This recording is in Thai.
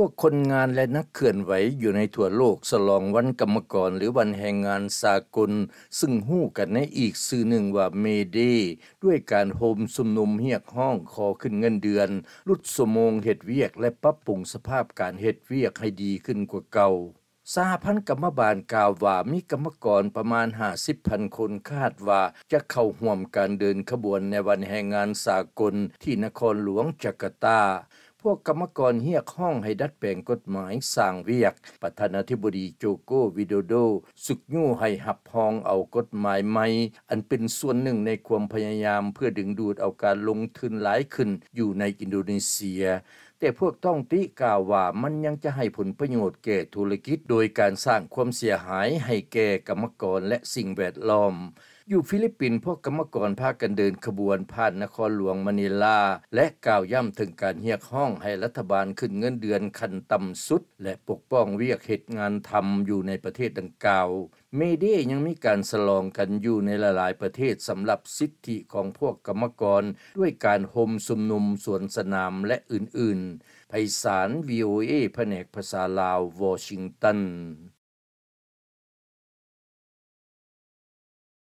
พวกคนงานและนักเขื่อนไหวอยู่ในทั่วโลกสลองวันกรรมกรหรือวันแห่งงานสากล ซึ่งหู้กันในอีกสื่อหนึ่งว่า เมเดด้วยการโฮมสุมนุมเฮียกห้องคอขึ้นเงินเดือนลุดสมงเห็ดเวียกและปรับปรุงสภาพการเห็ดเวียกให้ดีขึ้นกว่าเก่าสาพันธ์กรรมบาลกาวว่ามีกรรมกรประมาณ 50,000คนคาดว่าจะเข้าห่วมการเดินขบวนในวันแห่งงานสากลที่นครหลวงจาการ์ตาพวกกรรมกรเฮียกห้องให้ดัดแปลงกฎหมายสร้างเวียกประธานาธิบดีโจโกวิโดโดสุกยู่ให้หับพองเอากฎหมายใหม่อันเป็นส่วนหนึ่งในความพยายามเพื่อดึงดูดเอาการลงทุนหลายขึ้นอยู่ในอินโดนีเซียแต่พวกต้องติกล่าวว่ามันยังจะให้ผลประโยชน์แก่ธุรกิจโดยการสร้างความเสียหายให้แก่กรรมกรและสิ่งแวดล้อม อยู่ฟิลิปปินส์พวกกรรมกรพากันเดินขบวนผ่านนครหลวงมะนิลา และกล่าวย้ำถึงการเรียกห้องให้รัฐบาลขึ้นเงินเดือนขั้นต่ำสุด และปกป้องเวียกเหตุงานทำอยู่ในประเทศดังกล่าวเมเดียยังมีการสลองกันอยู่ในหลายๆประเทศสำหรับสิทธิของพวกกรรมกร ด้วยการโฮมสุมนุมสวนสนามและอื่น ๆ ไพศาล VOA แผนกภาษาลาววอชิงตัน